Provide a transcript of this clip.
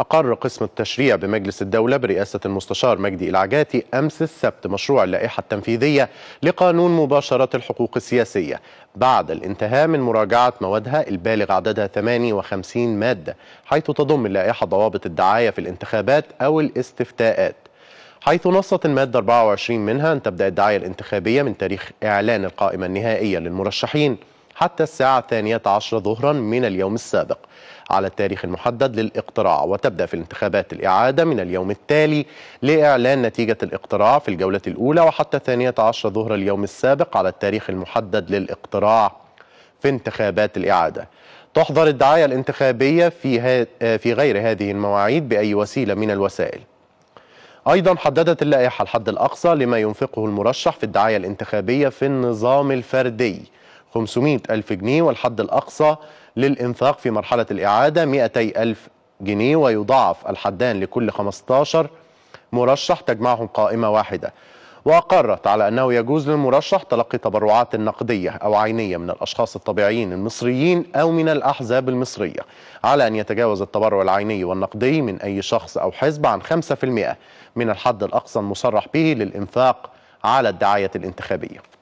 أقر قسم التشريع بمجلس الدولة برئاسة المستشار مجدي العجاتي أمس السبت مشروع اللائحة التنفيذية لقانون مباشرة الحقوق السياسية بعد الانتهاء من مراجعة موادها البالغ عددها 58 مادة حيث تضم اللائحة ضوابط الدعاية في الانتخابات أو الاستفتاءات حيث نصت المادة 24 منها أن تبدأ الدعاية الانتخابية من تاريخ إعلان القائمة النهائية للمرشحين حتى الساعة الثانية عشر ظهرا من اليوم السابق على التاريخ المحدد للاقتراع وتبدأ في الانتخابات الإعادة من اليوم التالي لإعلان نتيجة الاقتراع في الجولة الأولى وحتى الثانية عشر ظهر اليوم السابق على التاريخ المحدد للاقتراع في انتخابات الإعادة تحظر الدعاية الانتخابية في, في غير هذه المواعيد بأي وسيلة من الوسائل أيضا حددت اللائحة الحد الأقصى لما ينفقه المرشح في الدعاية الانتخابية في النظام الفردي 500 ألف جنيه والحد الأقصى للإنفاق في مرحلة الإعادة 200 ألف جنيه ويضاعف الحدان لكل 15 مرشح تجمعهم قائمة واحدة وأقرت على أنه يجوز للمرشح تلقي تبرعات نقدية أو عينية من الأشخاص الطبيعيين المصريين أو من الأحزاب المصرية على أن يتجاوز التبرع العيني والنقدي من أي شخص أو حزب عن 5% من الحد الأقصى المصرح به للإنفاق على الدعاية الانتخابية